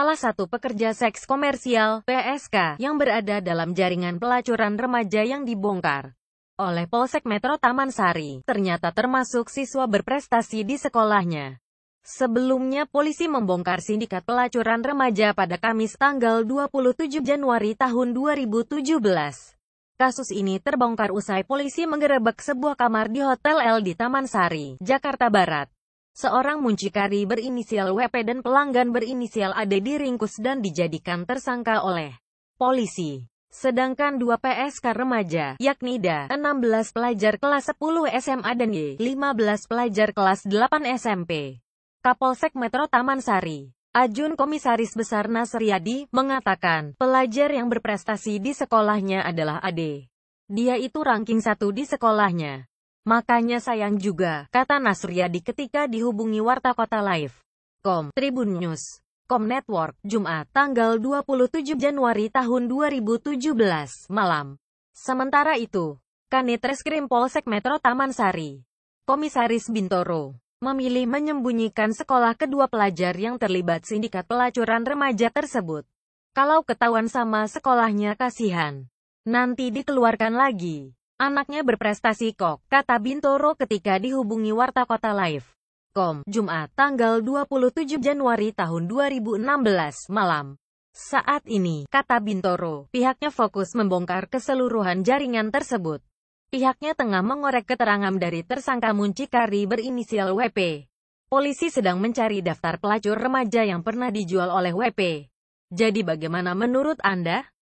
salah satu pekerja seks komersial, PSK, yang berada dalam jaringan pelacuran remaja yang dibongkar oleh Polsek Metro Taman Sari, ternyata termasuk siswa berprestasi di sekolahnya. Sebelumnya polisi membongkar sindikat pelacuran remaja pada Kamis tanggal 27 Januari tahun 2017. Kasus ini terbongkar usai polisi menggerebek sebuah kamar di Hotel L di Taman Sari, Jakarta Barat. Seorang muncikari berinisial WP dan pelanggan berinisial AD diringkus dan dijadikan tersangka oleh polisi. Sedangkan dua PSK remaja, yakni DA, 16 pelajar kelas 10 SMA dan Y, 15 pelajar kelas 8 SMP. Kapolsek Metro Taman Sari, Ajun Komisaris Besar Nasriyadi, mengatakan, pelajar yang berprestasi di sekolahnya adalah AD. Dia itu ranking satu di sekolahnya. Makanya sayang juga, kata Nasriyadi ketika dihubungi Warta Kota Live. Com, Tribun News, Com Network, Jumat, tanggal 27 Januari tahun 2017, malam. Sementara itu, Kanit Reskrim Polsek Metro Taman Sari, Komisaris Bintoro, memilih menyembunyikan sekolah kedua pelajar yang terlibat sindikat pelacuran remaja tersebut. Kalau ketahuan sama sekolahnya kasihan, nanti dikeluarkan lagi. Anaknya berprestasi kok, kata Bintoro ketika dihubungi Warta Kota Live. Com, Jumat, tanggal 27 Januari tahun 2016, malam. Saat ini, kata Bintoro, pihaknya fokus membongkar keseluruhan jaringan tersebut. Pihaknya tengah mengorek keterangan dari tersangka muncikari berinisial WP. Polisi sedang mencari daftar pelacur remaja yang pernah dijual oleh WP. Jadi bagaimana menurut Anda?